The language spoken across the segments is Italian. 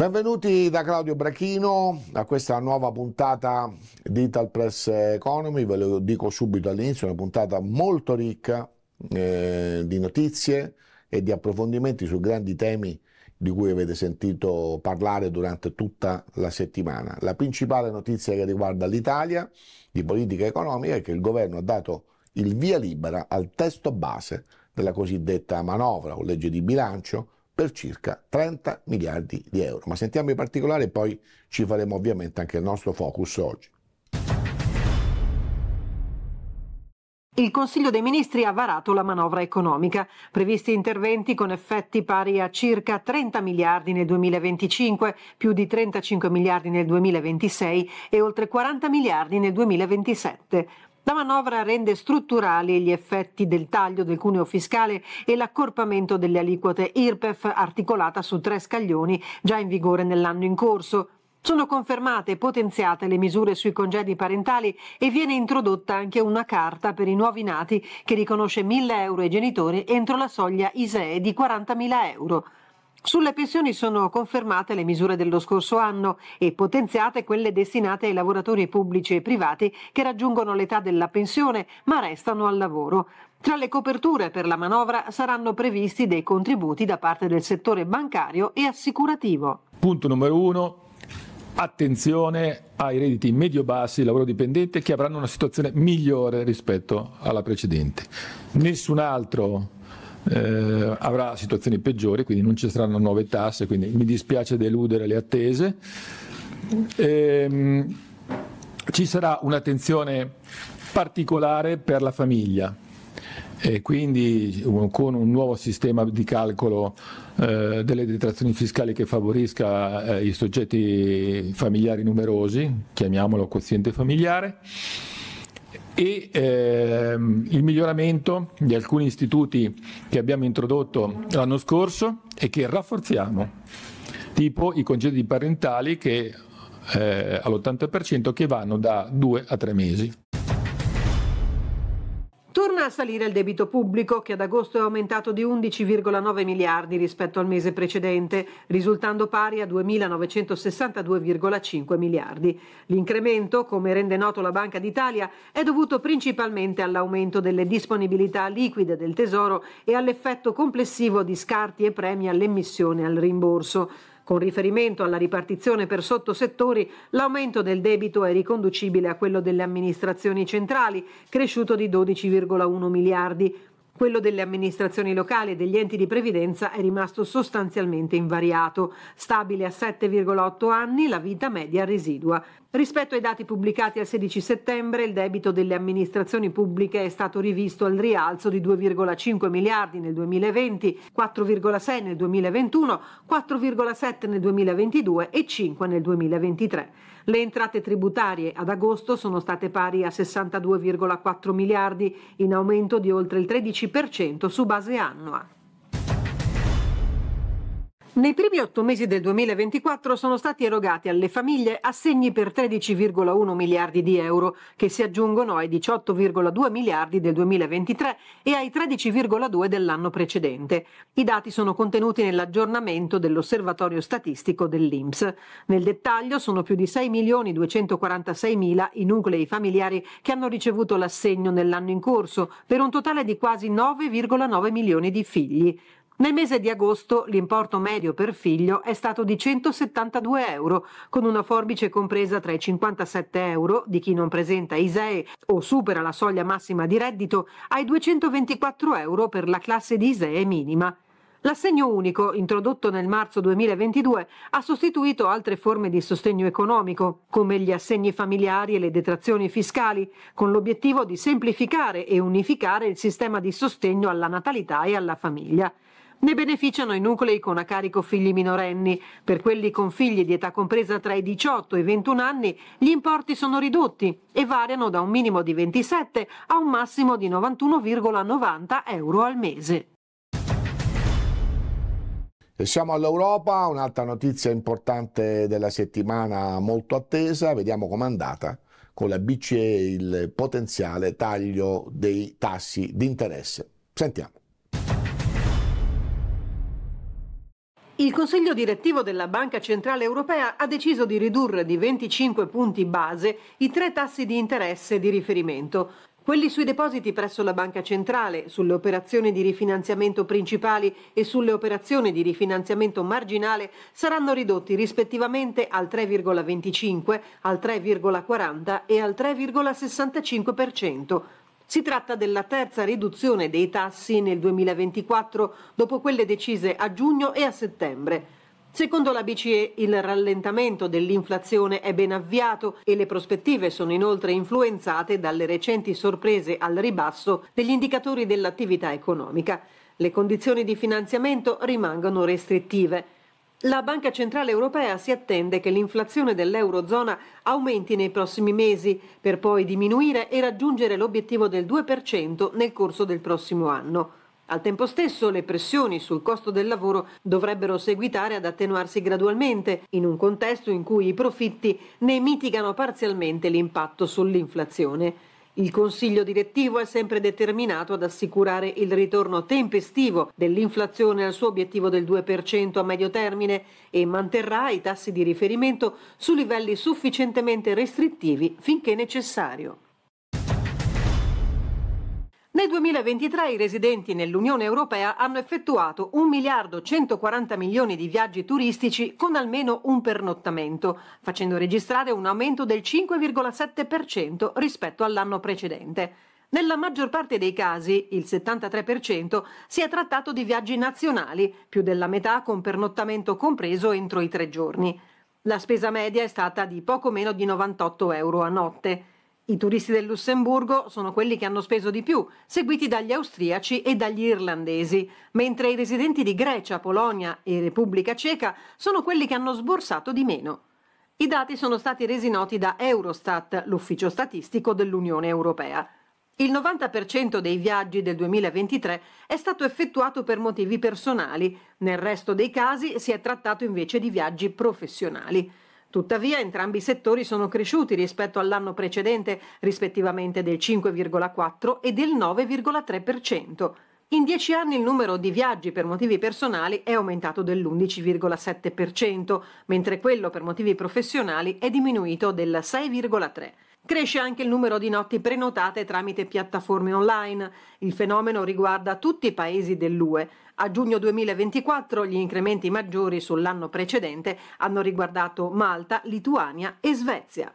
Benvenuti da Claudio Brachino a questa nuova puntata di Ital Press Economy, ve lo dico subito all'inizio, una puntata molto ricca eh, di notizie e di approfondimenti su grandi temi di cui avete sentito parlare durante tutta la settimana. La principale notizia che riguarda l'Italia di politica economica è che il governo ha dato il via libera al testo base della cosiddetta manovra o legge di bilancio per circa 30 miliardi di euro. Ma sentiamo i particolari e poi ci faremo ovviamente anche il nostro focus oggi. Il Consiglio dei Ministri ha varato la manovra economica. Previsti interventi con effetti pari a circa 30 miliardi nel 2025, più di 35 miliardi nel 2026 e oltre 40 miliardi nel 2027. La manovra rende strutturali gli effetti del taglio del cuneo fiscale e l'accorpamento delle aliquote IRPEF articolata su tre scaglioni già in vigore nell'anno in corso. Sono confermate e potenziate le misure sui congedi parentali e viene introdotta anche una carta per i nuovi nati che riconosce 1.000 euro ai genitori entro la soglia ISEE di 40.000 euro. Sulle pensioni sono confermate le misure dello scorso anno e potenziate quelle destinate ai lavoratori pubblici e privati che raggiungono l'età della pensione ma restano al lavoro. Tra le coperture per la manovra saranno previsti dei contributi da parte del settore bancario e assicurativo. Punto numero uno, attenzione ai redditi medio-bassi, lavoro dipendente, che avranno una situazione migliore rispetto alla precedente. Nessun altro eh, avrà situazioni peggiori, quindi non ci saranno nuove tasse, quindi mi dispiace deludere le attese. E, ehm, ci sarà un'attenzione particolare per la famiglia, e quindi con un nuovo sistema di calcolo eh, delle detrazioni fiscali che favorisca eh, i soggetti familiari numerosi, chiamiamolo quoziente familiare e ehm, il miglioramento di alcuni istituti che abbiamo introdotto l'anno scorso e che rafforziamo, tipo i congedi parentali che eh, all'80% che vanno da due a tre mesi. Torna a salire il debito pubblico che ad agosto è aumentato di 11,9 miliardi rispetto al mese precedente, risultando pari a 2.962,5 miliardi. L'incremento, come rende noto la Banca d'Italia, è dovuto principalmente all'aumento delle disponibilità liquide del Tesoro e all'effetto complessivo di scarti e premi all'emissione e al rimborso. Con riferimento alla ripartizione per sottosettori, l'aumento del debito è riconducibile a quello delle amministrazioni centrali, cresciuto di 12,1 miliardi. Quello delle amministrazioni locali e degli enti di previdenza è rimasto sostanzialmente invariato, stabile a 7,8 anni la vita media residua. Rispetto ai dati pubblicati al 16 settembre, il debito delle amministrazioni pubbliche è stato rivisto al rialzo di 2,5 miliardi nel 2020, 4,6 nel 2021, 4,7 nel 2022 e 5 nel 2023. Le entrate tributarie ad agosto sono state pari a 62,4 miliardi, in aumento di oltre il 13% su base annua. Nei primi otto mesi del 2024 sono stati erogati alle famiglie assegni per 13,1 miliardi di euro, che si aggiungono ai 18,2 miliardi del 2023 e ai 13,2 dell'anno precedente. I dati sono contenuti nell'aggiornamento dell'osservatorio statistico dell'INPS. Nel dettaglio sono più di 6.246.000 i nuclei familiari che hanno ricevuto l'assegno nell'anno in corso, per un totale di quasi 9,9 milioni di figli. Nel mese di agosto l'importo medio per figlio è stato di 172 euro, con una forbice compresa tra i 57 euro di chi non presenta ISEE o supera la soglia massima di reddito ai 224 euro per la classe di ISEE minima. L'assegno unico, introdotto nel marzo 2022, ha sostituito altre forme di sostegno economico, come gli assegni familiari e le detrazioni fiscali, con l'obiettivo di semplificare e unificare il sistema di sostegno alla natalità e alla famiglia. Ne beneficiano i nuclei con a carico figli minorenni. Per quelli con figli di età compresa tra i 18 e i 21 anni gli importi sono ridotti e variano da un minimo di 27 a un massimo di 91,90 euro al mese. E siamo all'Europa, un'altra notizia importante della settimana molto attesa, vediamo com'è andata con la BCE il potenziale taglio dei tassi di interesse. Sentiamo. Il Consiglio direttivo della Banca Centrale Europea ha deciso di ridurre di 25 punti base i tre tassi di interesse di riferimento. Quelli sui depositi presso la Banca Centrale, sulle operazioni di rifinanziamento principali e sulle operazioni di rifinanziamento marginale saranno ridotti rispettivamente al 3,25, al 3,40 e al 3,65%. Si tratta della terza riduzione dei tassi nel 2024 dopo quelle decise a giugno e a settembre. Secondo la BCE il rallentamento dell'inflazione è ben avviato e le prospettive sono inoltre influenzate dalle recenti sorprese al ribasso degli indicatori dell'attività economica. Le condizioni di finanziamento rimangono restrittive. La Banca Centrale Europea si attende che l'inflazione dell'Eurozona aumenti nei prossimi mesi, per poi diminuire e raggiungere l'obiettivo del 2% nel corso del prossimo anno. Al tempo stesso le pressioni sul costo del lavoro dovrebbero seguitare ad attenuarsi gradualmente, in un contesto in cui i profitti ne mitigano parzialmente l'impatto sull'inflazione. Il Consiglio direttivo è sempre determinato ad assicurare il ritorno tempestivo dell'inflazione al suo obiettivo del 2% a medio termine e manterrà i tassi di riferimento su livelli sufficientemente restrittivi finché necessario. Nel 2023 i residenti nell'Unione Europea hanno effettuato 1 miliardo 140 milioni di viaggi turistici con almeno un pernottamento, facendo registrare un aumento del 5,7% rispetto all'anno precedente. Nella maggior parte dei casi, il 73%, si è trattato di viaggi nazionali, più della metà con pernottamento compreso entro i tre giorni. La spesa media è stata di poco meno di 98 euro a notte. I turisti del Lussemburgo sono quelli che hanno speso di più, seguiti dagli austriaci e dagli irlandesi, mentre i residenti di Grecia, Polonia e Repubblica Ceca sono quelli che hanno sborsato di meno. I dati sono stati resi noti da Eurostat, l'ufficio statistico dell'Unione Europea. Il 90% dei viaggi del 2023 è stato effettuato per motivi personali, nel resto dei casi si è trattato invece di viaggi professionali. Tuttavia entrambi i settori sono cresciuti rispetto all'anno precedente rispettivamente del 5,4 e del 9,3%. In dieci anni il numero di viaggi per motivi personali è aumentato dell'11,7%, mentre quello per motivi professionali è diminuito del 6,3%. Cresce anche il numero di notti prenotate tramite piattaforme online. Il fenomeno riguarda tutti i paesi dell'UE. A giugno 2024 gli incrementi maggiori sull'anno precedente hanno riguardato Malta, Lituania e Svezia.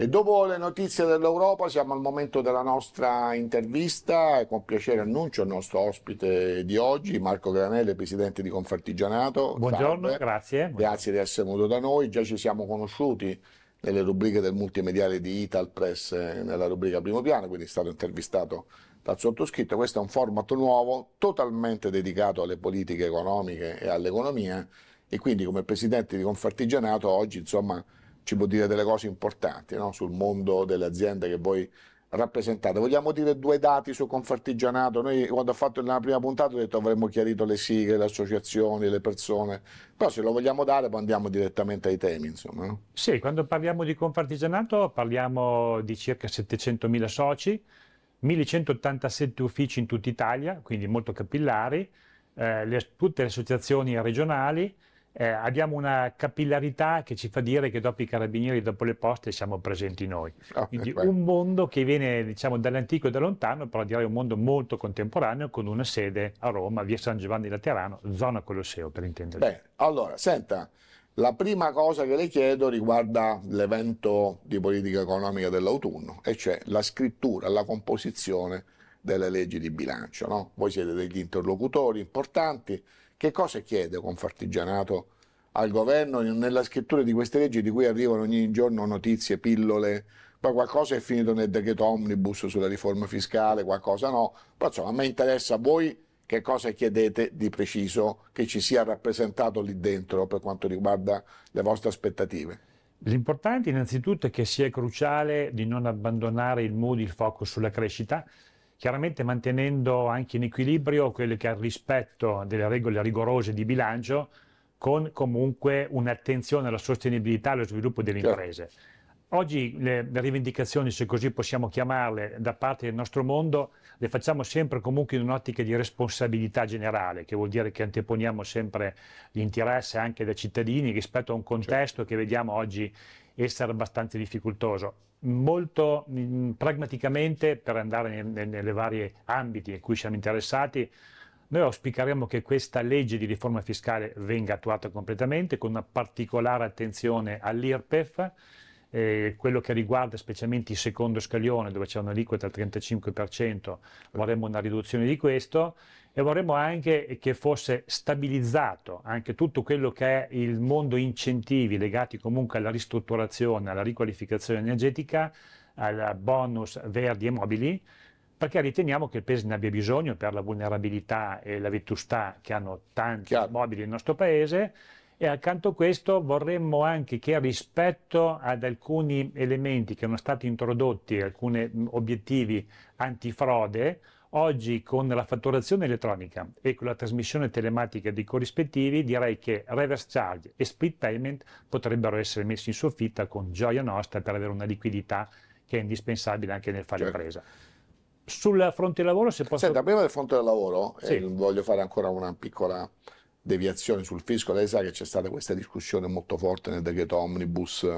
E dopo le notizie dell'Europa siamo al momento della nostra intervista e con piacere annuncio il nostro ospite di oggi, Marco Granelli, presidente di Confartigianato. Buongiorno, Salve. grazie. Grazie di essere venuto da noi, già ci siamo conosciuti nelle rubriche del multimediale di Ital Press eh, nella rubrica primo piano, quindi è stato intervistato dal sottoscritto. Questo è un format nuovo, totalmente dedicato alle politiche economiche e all'economia e quindi come presidente di Confartigianato oggi insomma ci può dire delle cose importanti no? sul mondo delle aziende che voi rappresentate. Vogliamo dire due dati su Confartigianato? Noi quando ho fatto la prima puntata ho detto avremmo chiarito le sigle, le associazioni, le persone, però se lo vogliamo dare poi andiamo direttamente ai temi. Insomma, no? Sì, quando parliamo di Confartigianato parliamo di circa 700.000 soci, 1187 uffici in tutta Italia, quindi molto capillari, eh, le, tutte le associazioni regionali, eh, abbiamo una capillarità che ci fa dire che dopo i carabinieri, dopo le poste, siamo presenti noi. Oh, Quindi un mondo che viene diciamo, dall'antico e da lontano, però direi un mondo molto contemporaneo con una sede a Roma, via San Giovanni Laterano, zona Colosseo per intenderci. Beh, allora, senta, la prima cosa che le chiedo riguarda l'evento di politica economica dell'autunno, e cioè la scrittura, la composizione delle leggi di bilancio. No? Voi siete degli interlocutori importanti, che cosa chiede Confartigianato al governo nella scrittura di queste leggi di cui arrivano ogni giorno notizie, pillole? Poi qualcosa è finito nel decreto omnibus sulla riforma fiscale, qualcosa no. Però insomma, a me interessa voi che cosa chiedete di preciso che ci sia rappresentato lì dentro per quanto riguarda le vostre aspettative. L'importante innanzitutto è che sia cruciale di non abbandonare il mood, il focus sulla crescita, chiaramente mantenendo anche in equilibrio quello che è il rispetto delle regole rigorose di bilancio con comunque un'attenzione alla sostenibilità e allo sviluppo delle certo. imprese. Oggi le rivendicazioni, se così possiamo chiamarle, da parte del nostro mondo le facciamo sempre comunque in un'ottica di responsabilità generale, che vuol dire che anteponiamo sempre l'interesse anche dei cittadini rispetto a un certo. contesto certo. che vediamo oggi essere abbastanza difficoltoso. Molto mh, mm, pragmaticamente, per andare nelle varie ambiti in cui siamo interessati, noi auspicheremo che questa legge di riforma fiscale venga attuata completamente con una particolare attenzione all'IRPEF, eh, quello che riguarda specialmente il secondo scaglione dove c'è un'aliquota al 35%, vorremmo una riduzione di questo e vorremmo anche che fosse stabilizzato anche tutto quello che è il mondo incentivi legati comunque alla ristrutturazione, alla riqualificazione energetica, al bonus verdi e mobili, perché riteniamo che il Paese ne abbia bisogno per la vulnerabilità e la vetustà che hanno tanti Chiaro. mobili nel nostro Paese e accanto a questo vorremmo anche che rispetto ad alcuni elementi che sono stati introdotti, alcuni obiettivi antifrode, Oggi con la fatturazione elettronica e con la trasmissione telematica dei corrispettivi direi che reverse charge e split payment potrebbero essere messi in soffitta con gioia nostra per avere una liquidità che è indispensabile anche nel fare certo. presa. Sul fronte lavoro se posso... Senta, prima del fronte del lavoro sì. eh, voglio fare ancora una piccola deviazione sul fisco. Lei sa che c'è stata questa discussione molto forte nel decreto omnibus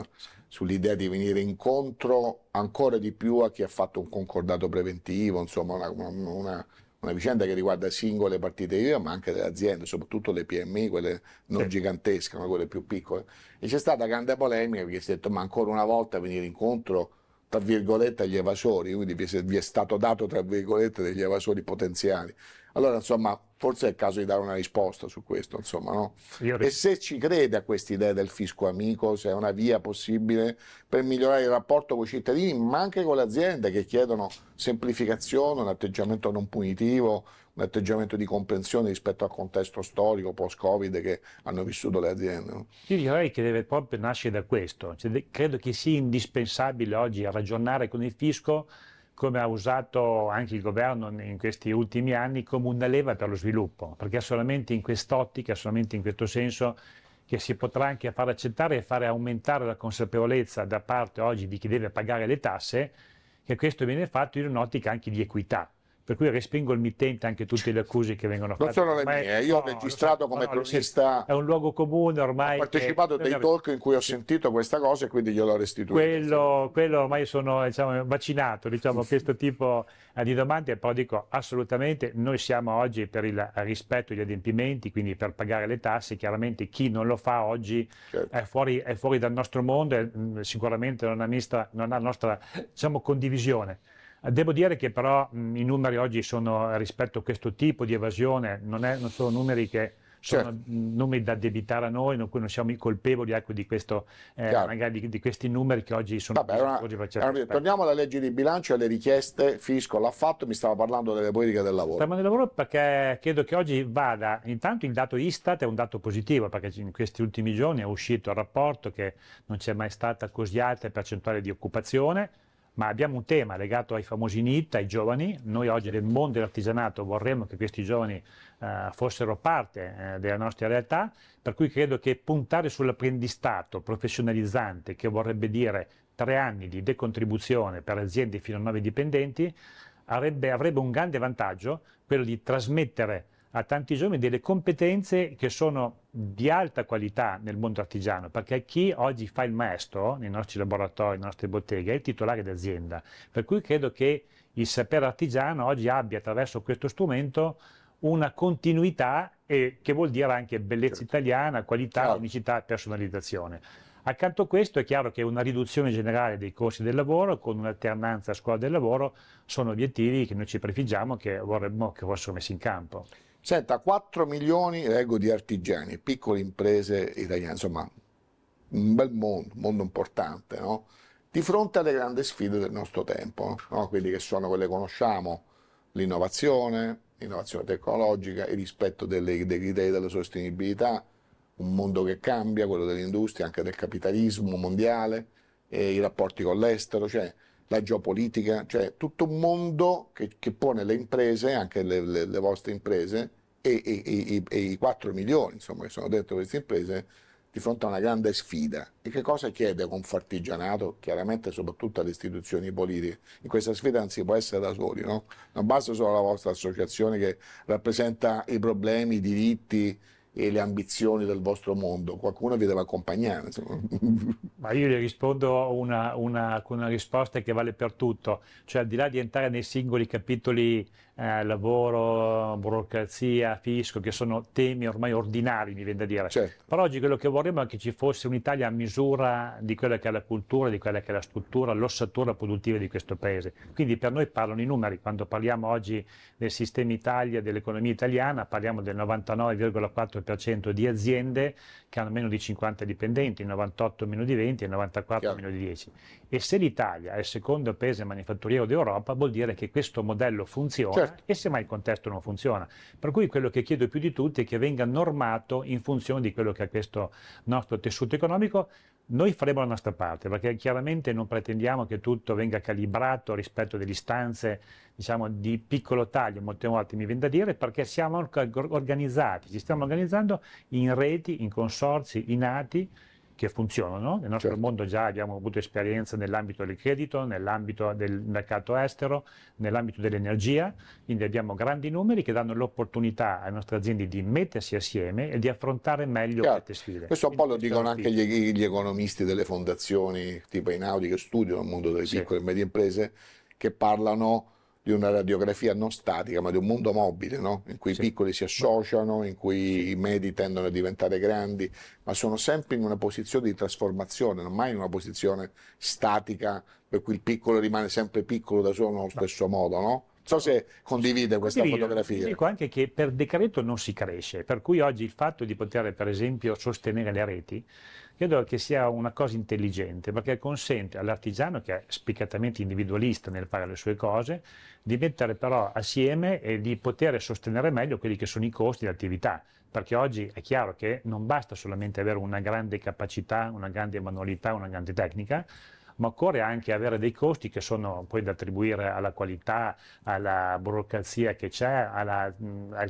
sull'idea di venire incontro ancora di più a chi ha fatto un concordato preventivo, insomma una, una, una vicenda che riguarda singole partite IVA ma anche delle aziende, soprattutto le PMI, quelle non sì. gigantesche ma quelle più piccole. E c'è stata grande polemica perché si è detto ma ancora una volta venire incontro tra virgolette agli evasori, quindi vi è, stato dato tra virgolette degli evasori potenziali. Allora, insomma, forse è il caso di dare una risposta su questo, insomma, no? E se ci crede a questa idea del fisco amico, se è una via possibile per migliorare il rapporto con i cittadini, ma anche con le aziende che chiedono semplificazione, un atteggiamento non punitivo, un atteggiamento di comprensione rispetto al contesto storico post-Covid che hanno vissuto le aziende. No? Io direi che deve proprio nascere da questo, cioè, credo che sia indispensabile oggi ragionare con il fisco come ha usato anche il governo in questi ultimi anni, come una leva per lo sviluppo, perché è solamente in quest'ottica, solamente in questo senso, che si potrà anche far accettare e fare aumentare la consapevolezza da parte oggi di chi deve pagare le tasse, che questo viene fatto in un'ottica anche di equità, per cui respingo il mittente anche tutte le accuse che vengono fatte. Non sono le mie, io no, ho registrato so, come no, cronista. È un luogo comune ormai. Ho partecipato a dei talk in cui ho sentito questa cosa e quindi gliel'ho restituito. Quello, quello ormai sono diciamo, vaccinato diciamo, questo tipo eh, di domande però dico assolutamente noi siamo oggi per il rispetto degli adempimenti, quindi per pagare le tasse, chiaramente chi non lo fa oggi certo. è, fuori, è, fuori, dal nostro mondo e mm, sicuramente non ha, mista, non ha nostra diciamo, condivisione. Devo dire che però mh, i numeri oggi sono rispetto a questo tipo di evasione, non, è, non sono numeri che sono certo. numeri da debitare a noi, non, non siamo i colpevoli ecco, di, questo, eh, magari, di, di, questi numeri che oggi sono Vabbè, una, una, Torniamo alla legge di bilancio e alle richieste, Fisco l'ha fatto, mi stava parlando delle politiche del lavoro. Stiamo del lavoro perché credo che oggi vada, intanto il dato Istat è un dato positivo perché in questi ultimi giorni è uscito il rapporto che non c'è mai stata così alta percentuale di occupazione, ma abbiamo un tema legato ai famosi NIT, ai giovani. Noi oggi nel mondo dell'artigianato vorremmo che questi giovani eh, fossero parte eh, della nostra realtà, per cui credo che puntare sull'apprendistato professionalizzante, che vorrebbe dire tre anni di decontribuzione per aziende fino a nove dipendenti, avrebbe, avrebbe un grande vantaggio, quello di trasmettere a tanti giovani delle competenze che sono di alta qualità nel mondo artigiano, perché chi oggi fa il maestro nei nostri laboratori, nelle nostre botteghe, è il titolare d'azienda. Per cui credo che il sapere artigiano oggi abbia attraverso questo strumento una continuità e che vuol dire anche bellezza certo. italiana, qualità, certo. unicità, personalizzazione. Accanto a questo è chiaro che una riduzione generale dei costi del lavoro con un'alternanza a scuola del lavoro sono obiettivi che noi ci prefiggiamo che vorremmo che fossero messi in campo. Senta, 4 milioni, leggo, di artigiani, piccole imprese italiane, insomma, un bel mondo, un mondo importante, no? Di fronte alle grandi sfide del nostro tempo, no? quindi che sono quelle che conosciamo, l'innovazione, l'innovazione tecnologica, il rispetto delle, dei criteri della sostenibilità, un mondo che cambia, quello dell'industria, anche del capitalismo mondiale, i rapporti con l'estero, cioè la geopolitica, cioè tutto un mondo che, che pone le imprese, anche le, le, le vostre imprese, e, e, e, e, i 4 milioni insomma, che sono dentro queste imprese, di fronte a una grande sfida. E che cosa chiede Confartigianato? Chiaramente soprattutto alle istituzioni politiche. In questa sfida non si può essere da soli, no? Non basta solo la vostra associazione che rappresenta i problemi, i diritti, e le ambizioni del vostro mondo, qualcuno vi deve accompagnare. Insomma. Ma io gli rispondo una, una, con una risposta che vale per tutto, cioè al di là di entrare nei singoli capitoli eh, lavoro, burocrazia, fisco, che sono temi ormai ordinari, mi viene da dire. Certo. Però oggi quello che vorremmo è che ci fosse un'Italia a misura di quella che è la cultura, di quella che è la struttura, l'ossatura produttiva di questo paese. Quindi per noi parlano i numeri, quando parliamo oggi del sistema Italia, dell'economia italiana, parliamo del 99,4% di aziende che hanno meno di 50 dipendenti, il 98 meno di 20 e il 94 Chiaro. meno di 10. E se l'Italia è il secondo paese manifatturiero d'Europa, vuol dire che questo modello funziona. Certo contesto e semmai il contesto non funziona. Per cui quello che chiedo più di tutti è che venga normato in funzione di quello che è questo nostro tessuto economico. Noi faremo la nostra parte perché chiaramente non pretendiamo che tutto venga calibrato rispetto delle istanze diciamo, di piccolo taglio, molte volte mi viene da dire, perché siamo organizzati, ci stiamo organizzando in reti, in consorzi, in ati, che funzionano. Nel nostro certo. mondo già abbiamo avuto esperienza nell'ambito del credito, nell'ambito del mercato estero, nell'ambito dell'energia, quindi abbiamo grandi numeri che danno l'opportunità alle nostre aziende di mettersi assieme e di affrontare meglio Chiaro. queste sfide. Questo quindi, poi lo dicono anche gli, gli, economisti delle fondazioni tipo Inaudi che studiano il mondo delle sì. piccole e medie imprese, che parlano di una radiografia non statica, ma di un mondo mobile, no? in cui i piccoli si associano, in cui i medi tendono a diventare grandi, ma sono sempre in una posizione di trasformazione, non mai in una posizione statica, per cui il piccolo rimane sempre piccolo da solo nello stesso no. modo. No? so se condivide questa Quindi, fotografia. Dico anche che per decreto non si cresce, per cui oggi il fatto di poter per esempio sostenere le reti credo che sia una cosa intelligente perché consente all'artigiano che è spiccatamente individualista nel fare le sue cose di mettere però assieme e di poter sostenere meglio quelli che sono i costi dell'attività perché oggi è chiaro che non basta solamente avere una grande capacità, una grande manualità, una grande tecnica ma occorre anche avere dei costi che sono poi da attribuire alla qualità, alla burocrazia che c'è, alla,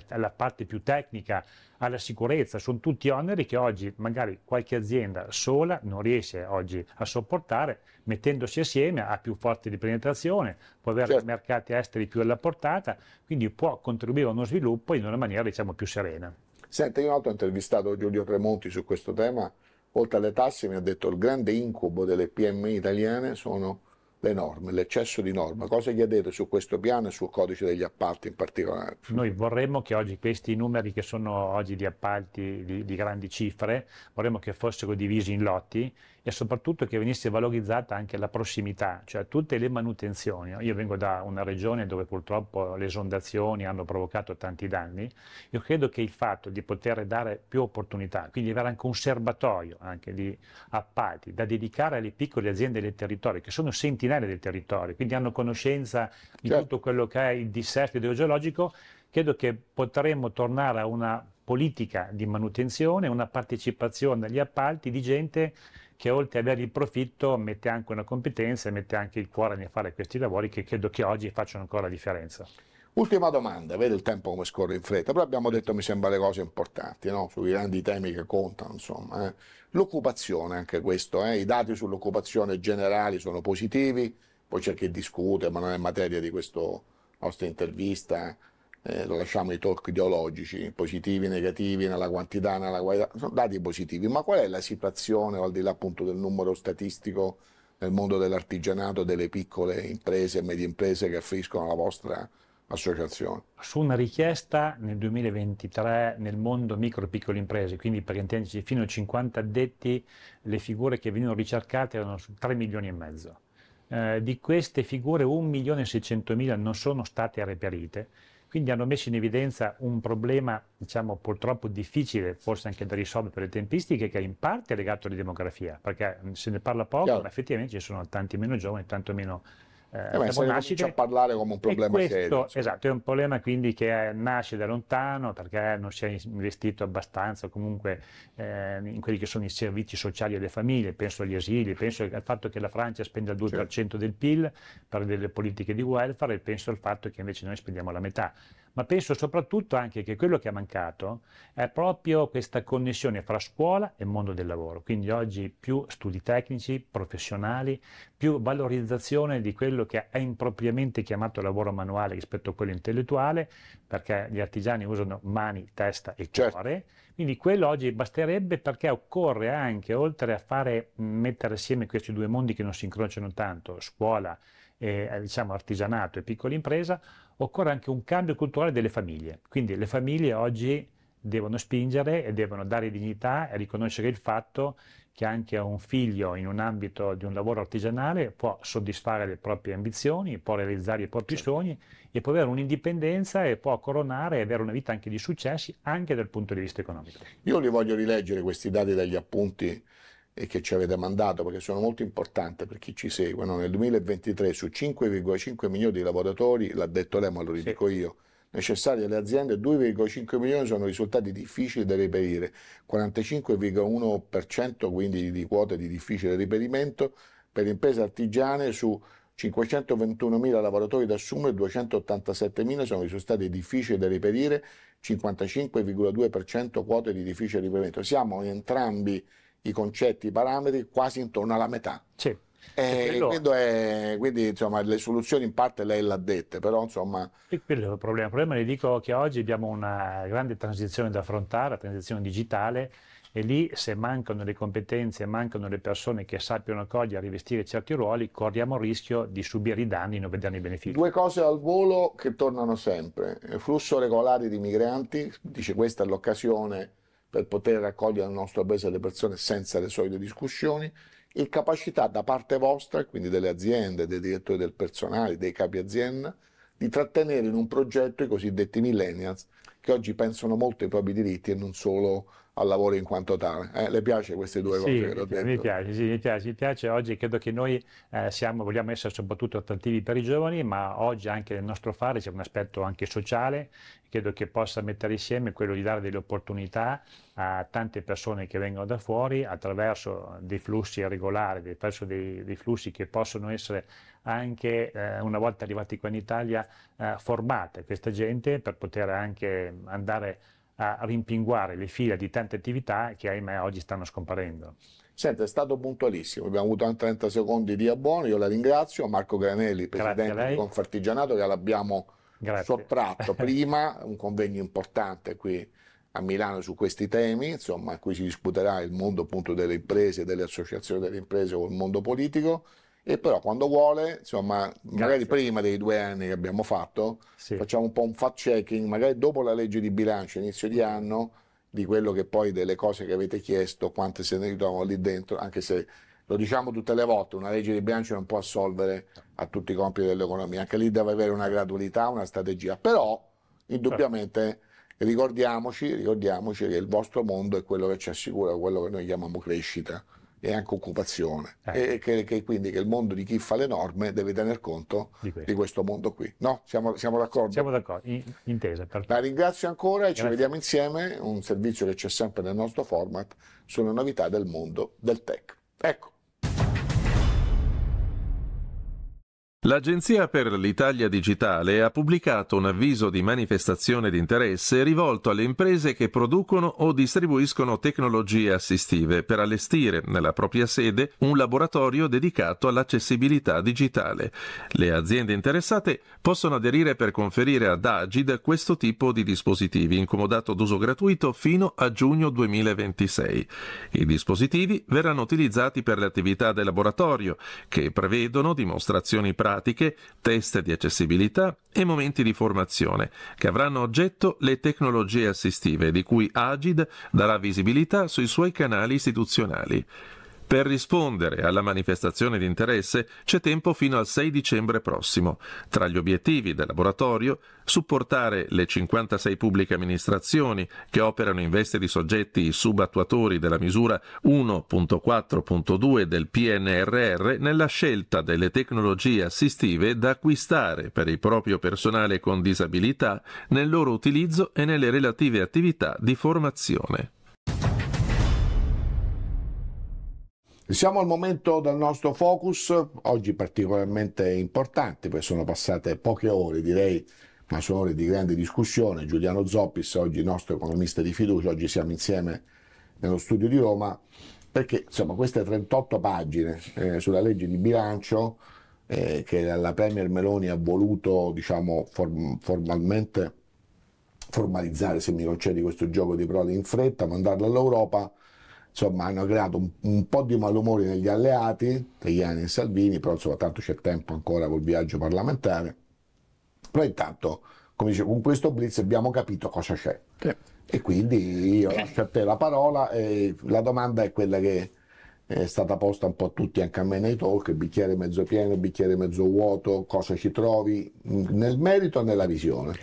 alla parte più tecnica, alla sicurezza, sono tutti oneri che oggi magari qualche azienda sola non riesce oggi a sopportare, mettendosi assieme ha più forti di penetrazione, può avere certo. mercati esteri più alla portata, quindi può contribuire a uno sviluppo in una maniera diciamo più serena. Senti, io ho intervistato Giulio Tremonti su questo tema oltre alle tasse, mi ha detto il grande incubo delle PMI italiane sono le norme, l'eccesso di norme. Cosa chiedete su questo piano e sul codice degli appalti in particolare? Noi vorremmo che oggi questi numeri che sono oggi di appalti di, di grandi cifre, vorremmo che fossero divisi in lotti e soprattutto che venisse valorizzata anche la prossimità, cioè tutte le manutenzioni. Io vengo da una regione dove purtroppo le esondazioni hanno provocato tanti danni, io credo che il fatto di poter dare più opportunità, quindi avere anche un serbatoio anche di appalti da dedicare alle piccole aziende del territorio, che sono centinaia del territorio, quindi hanno conoscenza di certo. tutto quello che è il dissesto idrogeologico, credo che potremmo tornare a una politica di manutenzione, una partecipazione agli appalti di gente che oltre ad avere il profitto mette anche una competenza e mette anche il cuore nel fare questi lavori che credo che oggi facciano ancora la differenza. Ultima domanda, vedo il tempo come scorre in fretta, però abbiamo detto mi sembra le cose importanti, no? sui grandi temi che contano, insomma. Eh. L'occupazione, anche questo, eh. i dati sull'occupazione generali sono positivi, poi c'è chi discute, ma non è materia di questa nostra intervista, eh eh, lo lasciamo i talk ideologici, positivi, negativi, nella quantità, nella qualità, sono dati positivi, ma qual è la situazione, al di là appunto del numero statistico, nel mondo dell'artigianato, delle piccole imprese e medie imprese che affiscono la vostra associazione? Su una richiesta nel 2023 nel mondo micro e piccole imprese, quindi per intenderci fino a 50 addetti, le figure che venivano ricercate erano su 3 milioni e mezzo. Eh, di queste figure 1.600.000 non sono state reperite, quindi hanno messo in evidenza un problema, diciamo, purtroppo difficile, forse anche da risolvere per le tempistiche, che è in parte legato alla demografia, perché mm, se ne parla poco, Chiaro. ma effettivamente ci sono tanti meno giovani, tanto meno eh, eh se nascite. a parlare come un problema questo, serio. Cioè. Esatto, è un problema quindi che eh, nasce da lontano perché eh, non si è investito abbastanza comunque eh, in quelli che sono i servizi sociali alle famiglie, penso agli asili, penso al fatto che la Francia spende il 2% certo. del PIL per delle politiche di welfare e penso al fatto che invece noi spendiamo la metà ma penso soprattutto anche che quello che è mancato è proprio questa connessione fra scuola e mondo del lavoro, quindi oggi più studi tecnici, professionali, più valorizzazione di quello che è impropriamente chiamato lavoro manuale rispetto a quello intellettuale, perché gli artigiani usano mani, testa e certo. cuore, quindi quello oggi basterebbe perché occorre anche, oltre a fare, mettere assieme questi due mondi che non si incrociano tanto, scuola e eh, diciamo, artigianato e piccola impresa, occorre anche un cambio culturale delle famiglie. Quindi le famiglie oggi devono spingere e devono dare dignità e riconoscere il fatto che anche un figlio in un ambito di un lavoro artigianale può soddisfare le proprie ambizioni, può realizzare i propri certo. sogni e può avere un'indipendenza e può coronare e avere una vita anche di successi anche dal punto di vista economico. Io li voglio rileggere questi dati dagli appunti e che ci avete mandato perché sono molto importanti per chi ci segue. No? Nel 2023 su 5,5 milioni di lavoratori, l'ha detto lei ma lo ridico sì. io, necessari alle aziende, 2,5 milioni sono risultati difficili da reperire, 45,1% quindi di quote di difficile reperimento per imprese artigiane su 521 mila lavoratori da assumere, 287 mila sono risultati difficili da reperire, 55,2% quote di difficile reperimento. Siamo entrambi i concetti, i parametri quasi intorno alla metà. Sì. Eh, quello... è, quindi insomma le soluzioni in parte lei l'ha dette, però insomma... E quello è il problema. Il problema è dico che oggi abbiamo una grande transizione da affrontare, la transizione digitale, e lì se mancano le competenze, mancano le persone che sappiano cogliere, e rivestire certi ruoli, corriamo il rischio di subire i danni e non vederne i benefici. Due cose al volo che tornano sempre. Il flusso regolare di migranti, dice questa è l'occasione per poter raccogliere nel nostro paese le persone senza le solite discussioni, e capacità da parte vostra, quindi delle aziende, dei direttori del personale, dei capi azienda, di trattenere in un progetto i cosiddetti millennials che oggi pensano molto ai propri diritti e non solo al lavoro in quanto tale. Eh, le piace queste due cose sì, che ho detto? Mi piace, sì, mi piace, mi piace. Oggi credo che noi eh, siamo, vogliamo essere soprattutto attrattivi per i giovani, ma oggi anche nel nostro fare c'è un aspetto anche sociale, credo che possa mettere insieme quello di dare delle opportunità a tante persone che vengono da fuori attraverso dei flussi regolari, attraverso dei, dei flussi che possono essere anche eh, una volta arrivati qua in Italia eh, formate questa gente per poter anche andare a a rimpinguare le fila di tante attività che ahimè oggi stanno scomparendo. Senta, è stato puntualissimo, abbiamo avuto 30 secondi di abbono, io la ringrazio, Marco Granelli, Presidente di Confartigianato, che l'abbiamo sottratto prima, un convegno importante qui a Milano su questi temi, insomma, qui si discuterà il mondo appunto delle imprese, delle associazioni delle imprese o il mondo politico e però quando vuole, insomma, magari prima dei due anni che abbiamo fatto, sì. facciamo un po' un fact checking, magari dopo la legge di bilancio inizio di anno, di quello che poi delle cose che avete chiesto, quante se ne ritrovano lì dentro, anche se lo diciamo tutte le volte, una legge di bilancio non può assolvere a tutti i compiti dell'economia, anche lì deve avere una gradualità, una strategia, però indubbiamente certo. ricordiamoci, ricordiamoci che il vostro mondo è quello che ci assicura quello che noi chiamiamo crescita e anche occupazione. Eh. E che, che, quindi che il mondo di chi fa le norme deve tener conto di questo, di questo mondo qui. No? Siamo, siamo d'accordo? Siamo d'accordo, In, intesa. Perfetto. La ringrazio ancora e Grazie. ci vediamo insieme, un servizio che c'è sempre nel nostro format, sulle novità del mondo del tech. Ecco. L'Agenzia per l'Italia Digitale ha pubblicato un avviso di manifestazione di interesse rivolto alle imprese che producono o distribuiscono tecnologie assistive per allestire nella propria sede un laboratorio dedicato all'accessibilità digitale. Le aziende interessate possono aderire per conferire ad Agid questo tipo di dispositivi in comodato d'uso gratuito fino a giugno 2026. I dispositivi verranno utilizzati per le attività del laboratorio che prevedono dimostrazioni pratiche pratiche, test di accessibilità e momenti di formazione, che avranno oggetto le tecnologie assistive, di cui Agid darà visibilità sui suoi canali istituzionali. Per rispondere alla manifestazione di interesse c'è tempo fino al 6 dicembre prossimo. Tra gli obiettivi del laboratorio, supportare le 56 pubbliche amministrazioni che operano in veste di soggetti subattuatori della misura 1.4.2 del PNRR nella scelta delle tecnologie assistive da acquistare per il proprio personale con disabilità nel loro utilizzo e nelle relative attività di formazione. Siamo al momento del nostro focus, oggi particolarmente importante, perché sono passate poche ore, direi, ma sono ore di grande discussione. Giuliano Zoppis, oggi nostro economista di fiducia, oggi siamo insieme nello studio di Roma, perché insomma, queste 38 pagine eh, sulla legge di bilancio eh, che la Premier Meloni ha voluto diciamo, form- formalmente formalizzare, se mi concedi questo gioco di parole in fretta, mandarla all'Europa, insomma hanno creato un, un po' di malumori negli alleati, Tajani e Salvini, però insomma tanto c'è tempo ancora col viaggio parlamentare. Però intanto, come dicevo, con questo blitz abbiamo capito cosa c'è. Sì. E quindi io lascio a te la parola e la domanda è quella che è stata posta un po' a tutti, anche a me nei talk, bicchiere mezzo pieno, bicchiere mezzo vuoto, cosa ci trovi nel merito e nella visione.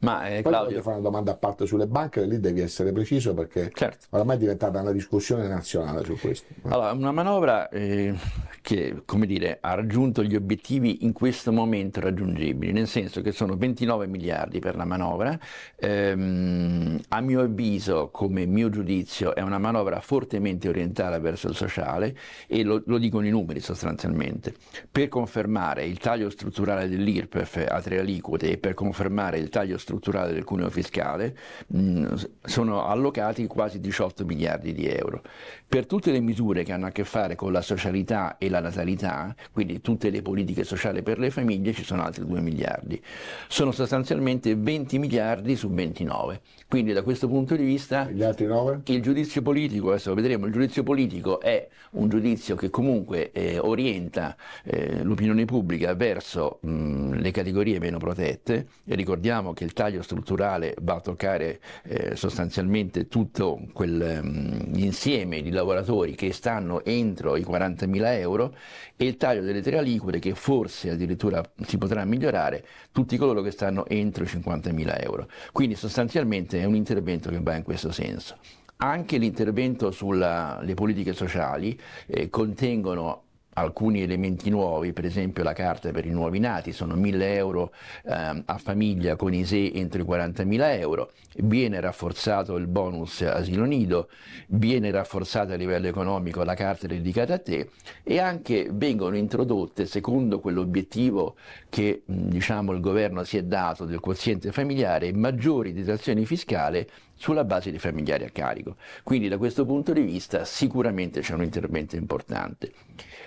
Ma eh, Poi Claudio... voglio fare una domanda a parte sulle banche, lì devi essere preciso perché certo. oramai è diventata una discussione nazionale su questo. Allora, una manovra eh, che, come dire, ha raggiunto gli obiettivi in questo momento raggiungibili, nel senso che sono 29 miliardi per la manovra, ehm, a mio avviso, come mio giudizio, è una manovra fortemente orientata verso il sociale e lo, lo dicono i numeri sostanzialmente. Per confermare il taglio strutturale dell'IRPEF a tre aliquote e per confermare il taglio strutturale strutturale del cuneo fiscale, mm, sono allocati quasi 18 miliardi di euro. Per tutte le misure che hanno a che fare con la socialità e la natalità, quindi tutte le politiche sociali per le famiglie, ci sono altri 2 miliardi. Sono sostanzialmente 20 miliardi su 29. Quindi da questo punto di vista il giudizio politico, adesso vedremo, il giudizio politico è un giudizio che comunque eh, orienta eh, l'opinione pubblica verso mh, mm, le categorie meno protette e ricordiamo che il taglio strutturale va a toccare eh, sostanzialmente tutto quell'insieme mm, di lavoratori che stanno entro i 40.000 euro e il taglio delle tre aliquote che forse addirittura si potrà migliorare tutti coloro che stanno entro i 50.000 euro. Quindi sostanzialmente è un intervento che va in questo senso. Anche l'intervento sulle politiche sociali eh, contengono alcuni elementi nuovi, per esempio la carta per i nuovi nati, sono 1000 euro eh, a famiglia con ISE entro i 40.000 euro, viene rafforzato il bonus asilo nido, viene rafforzata a livello economico la carta dedicata a te e anche vengono introdotte, secondo quell'obiettivo che diciamo, il governo si è dato del quoziente familiare, maggiori detrazioni fiscali sulla base dei familiari a carico. Quindi da questo punto di vista sicuramente c'è un intervento importante.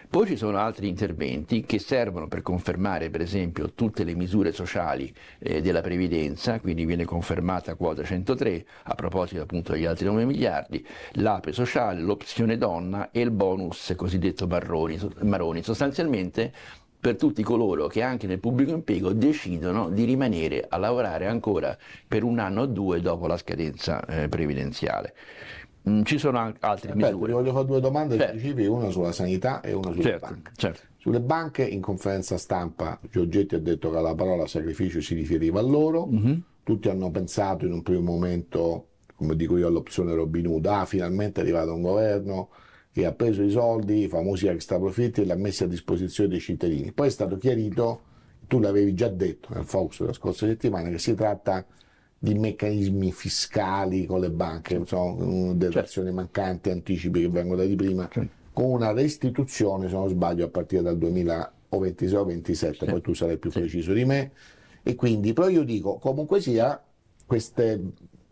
Poi ci sono altri interventi che servono per confermare per esempio tutte le misure sociali eh, della previdenza, quindi viene confermata quota 103 a proposito appunto degli altri 9 miliardi, l'ape sociale, l'opzione donna e il bonus cosiddetto Maroni. Sostanzialmente per tutti coloro che anche nel pubblico impiego decidono di rimanere a lavorare ancora per un anno o due dopo la scadenza eh, previdenziale. Mm, ci sono altre Aspetta, misure. Ti voglio fare due domande certo. specifiche, una sulla sanità e una sulle certo, banche. Certo. Sulle banche, in conferenza stampa, Giorgetti ha detto che la parola sacrificio si riferiva a loro, mm-hmm. tutti hanno pensato in un primo momento, come dico io, all'opzione Robin Hood, ah finalmente è arrivato un governo che ha preso i soldi, i famosi extraprofitti, e li ha messi a disposizione dei cittadini. Poi è stato chiarito, tu l'avevi già detto nel Fox della scorsa settimana, che si tratta di meccanismi fiscali con le banche, mm, delle detrazioni certo. mancanti, anticipi che vengono da di prima, certo. con una restituzione, se non sbaglio, a partire dal 2026 o 2027, certo. poi tu sarai più preciso di me. E quindi, però io dico, comunque sia, queste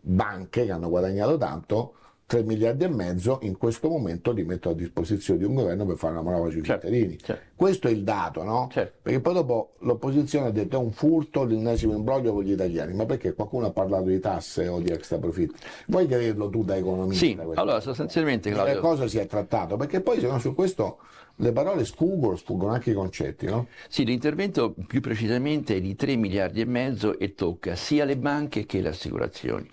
banche che hanno guadagnato tanto, 3 miliardi e mezzo in questo momento li metto a disposizione di un governo per fare una manovra sui certo, cittadini. Certo. Questo è il dato, no? Certo. Perché poi dopo l'opposizione ha detto è un furto, l'ennesimo imbroglio con gli italiani, ma perché qualcuno ha parlato di tasse o di extra profitti? Vuoi crederlo tu da economista? Sì, allora sostanzialmente Claudio... Di che cosa si è trattato? Perché poi se no su questo le parole sfuggono, sfuggono anche i concetti, no? Sì, l'intervento più precisamente è di 3 miliardi e mezzo e tocca sia le banche che le assicurazioni.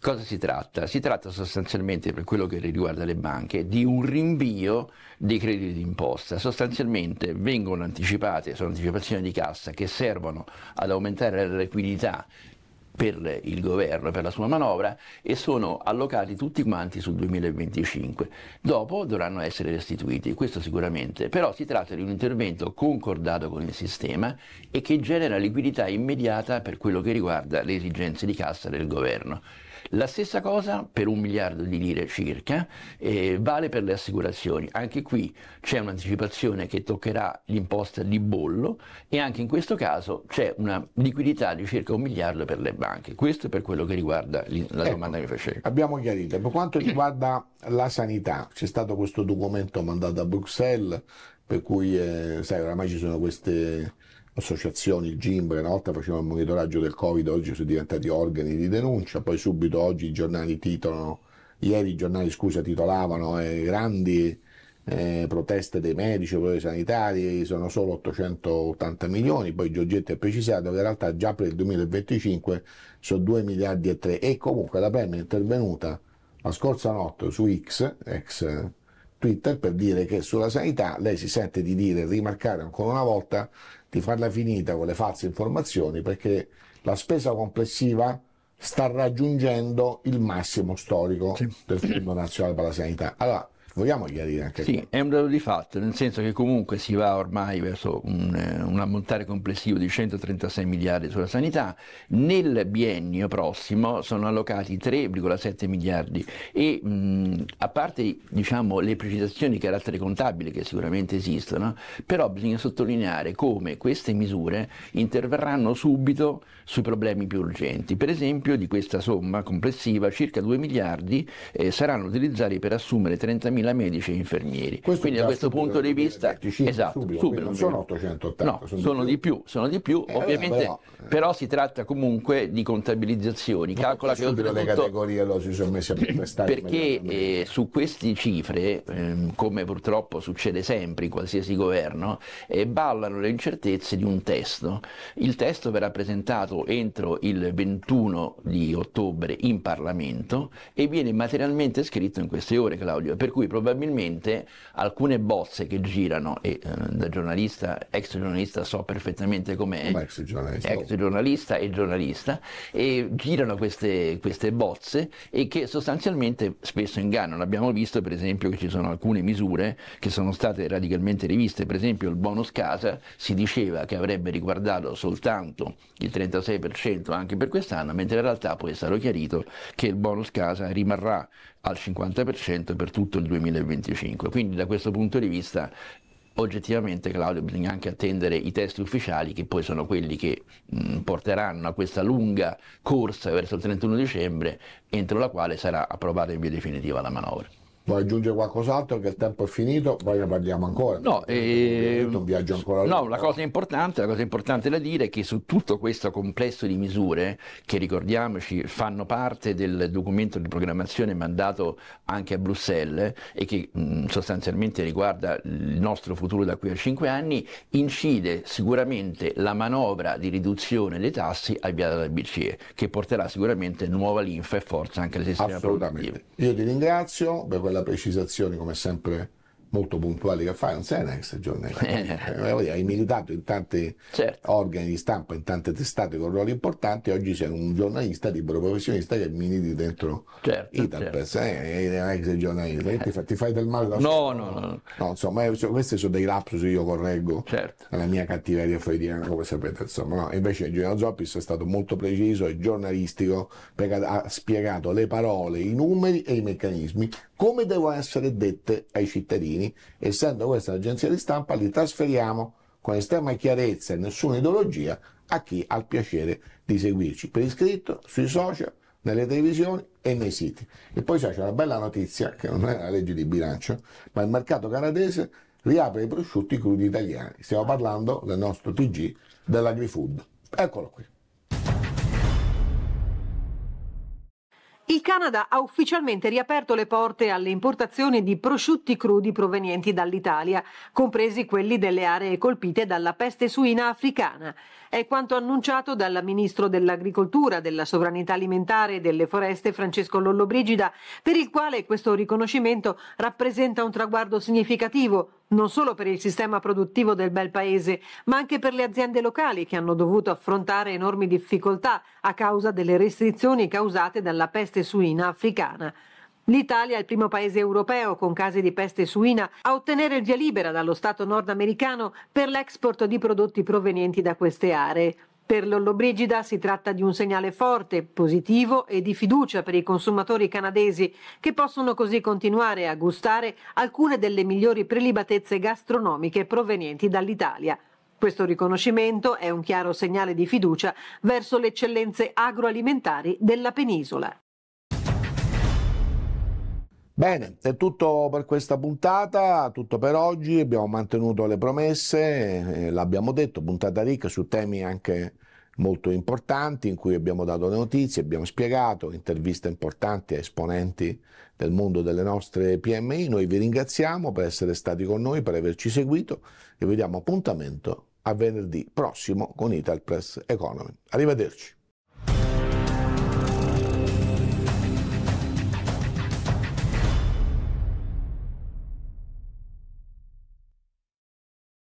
Cosa si tratta? Si tratta sostanzialmente, per quello che riguarda le banche, di un rinvio dei crediti d'imposta. Sostanzialmente vengono anticipate, sono anticipazioni di cassa che servono ad aumentare la liquidità per il governo, per la sua manovra e sono allocati tutti quanti sul 2025. Dopo dovranno essere restituiti, questo sicuramente, però si tratta di un intervento concordato con il sistema e che genera liquidità immediata per quello che riguarda le esigenze di cassa del governo. La stessa cosa per un miliardo di lire circa eh, vale per le assicurazioni. Anche qui c'è un'anticipazione che toccherà l'imposta di bollo e anche in questo caso c'è una liquidità di circa un miliardo per le banche. Questo è per quello che riguarda la ecco, domanda che facevo. Abbiamo chiarito. Per quanto riguarda la sanità, c'è stato questo documento mandato a Bruxelles per cui eh, sai, oramai ci sono queste associazioni, il Gimbre, una volta facevano il monitoraggio del Covid, oggi sono diventati organi di denuncia, poi subito oggi i giornali titolano, ieri i giornali scusa titolavano eh, grandi eh, proteste dei medici, dei sanitari, sono solo 880 milioni, poi Giorgetti ha precisato che in realtà già per il 2025 sono 2 miliardi e 3 e comunque la PEM è intervenuta la scorsa notte su X, ex Twitter, per dire che sulla sanità lei si sente di dire, rimarcare ancora una volta di farla finita con le false informazioni perché la spesa complessiva sta raggiungendo il massimo storico sì. del Fondo Nazionale per la Sanità. Allora, Vogliamo chiarire anche Sì, questo? è un dato di fatto, nel senso che comunque si va ormai verso un, eh, un ammontare complessivo di 136 miliardi sulla sanità, nel biennio prossimo sono allocati 3,7 miliardi e mh, a parte diciamo, le precisazioni di carattere contabile che sicuramente esistono, però bisogna sottolineare come queste misure interverranno subito sui problemi più urgenti. Per esempio di questa somma complessiva circa 2 miliardi eh, saranno utilizzati per assumere 30.000 700.000 medici e infermieri. Questo Quindi da questo punto di vista... esatto, subito, subito, non sono 880. No, sono, sono di più, più sono di più. Eh, ovviamente, però, eh. però, si tratta comunque di contabilizzazioni. No, Calcola che oltretutto... le categorie lo si sono messe a prestare. Perché eh, su queste cifre, ehm, come purtroppo succede sempre in qualsiasi governo, eh, ballano le incertezze di un testo. Il testo verrà presentato entro il 21 di ottobre in Parlamento e viene materialmente scritto in queste ore, Claudio. Per cui probabilmente alcune bozze che girano, e eh, da giornalista, ex giornalista so perfettamente com'è, come ex giornalista, ex giornalista e giornalista, e girano queste, queste bozze e che sostanzialmente spesso ingannano. Abbiamo visto per esempio che ci sono alcune misure che sono state radicalmente riviste, per esempio il bonus casa si diceva che avrebbe riguardato soltanto il 36% anche per quest'anno, mentre in realtà poi è stato chiarito che il bonus casa rimarrà al 50% per tutto il 2025. Quindi da questo punto di vista oggettivamente Claudio bisogna anche attendere i test ufficiali che poi sono quelli che mh, mm, porteranno a questa lunga corsa verso il 31 dicembre entro la quale sarà approvata in via definitiva la manovra. Vuoi aggiungere qualcos'altro? Che il tempo è finito, poi ne parliamo ancora. No, eh, e... un viaggio ancora no la, cosa importante, la cosa importante da dire è che su tutto questo complesso di misure, che ricordiamoci fanno parte del documento di programmazione mandato anche a Bruxelles e che mh, sostanzialmente riguarda il nostro futuro da qui a 5 anni, incide sicuramente la manovra di riduzione dei tassi avviata dalla BCE, che porterà sicuramente nuova linfa e forza anche alle sessioni Assolutamente. Produttive. Io ti ringrazio per quella della precisazione come sempre molto puntuali che fai, non sei un ex giornalista, eh. Eh, hai militato in tanti certo. organi di stampa, in tante testate con ruoli importanti, oggi sei un giornalista libero professionista che militi dentro certo, Italpes, certo. eh, un eh, ex giornalista, eh. ti, fai, ti, fai, del male da no, no, no, no, insomma, io, questi sono dei lapsus che io correggo certo. nella mia cattiveria freudiana, come sapete, insomma, no? invece Giuliano Zoppis è stato molto preciso e giornalistico perché ha spiegato le parole, i numeri e i meccanismi, come devono essere dette ai cittadini cittadini, essendo questa l'agenzia di stampa, li trasferiamo con estrema chiarezza e nessuna ideologia a chi ha il piacere di seguirci per iscritto, sui social, nelle televisioni e nei siti. E poi c'è una bella notizia, che non è la legge di bilancio, ma il mercato canadese riapre i prosciutti crudi italiani. Stiamo parlando del nostro TG dell'agrifood. Eccolo qui. il Canada ha ufficialmente riaperto le porte alle importazioni di prosciutti crudi provenienti dall'Italia, compresi quelli delle aree colpite dalla peste suina africana. È quanto annunciato dal ministro dell'Agricoltura, della Sovranità Alimentare e delle Foreste Francesco Lollobrigida, per il quale questo riconoscimento rappresenta un traguardo significativo non solo per il sistema produttivo del bel paese, ma anche per le aziende locali che hanno dovuto affrontare enormi difficoltà a causa delle restrizioni causate dalla peste suina africana. L'Italia è il primo paese europeo con casi di peste suina a ottenere il via libera dallo Stato nordamericano per l'export di prodotti provenienti da queste aree. Per l'Ollobrigida si tratta di un segnale forte, positivo e di fiducia per i consumatori canadesi che possono così continuare a gustare alcune delle migliori prelibatezze gastronomiche provenienti dall'Italia. Questo riconoscimento è un chiaro segnale di fiducia verso le eccellenze agroalimentari della penisola. Bene, è tutto per questa puntata, tutto per oggi, abbiamo mantenuto le promesse, eh, l'abbiamo detto, puntata ricca su temi anche molto importanti in cui abbiamo dato le notizie, abbiamo spiegato, interviste importanti a esponenti del mondo delle nostre PMI. Noi vi ringraziamo per essere stati con noi, per averci seguito e vi diamo appuntamento a venerdì prossimo con Italpress Economy. Arrivederci.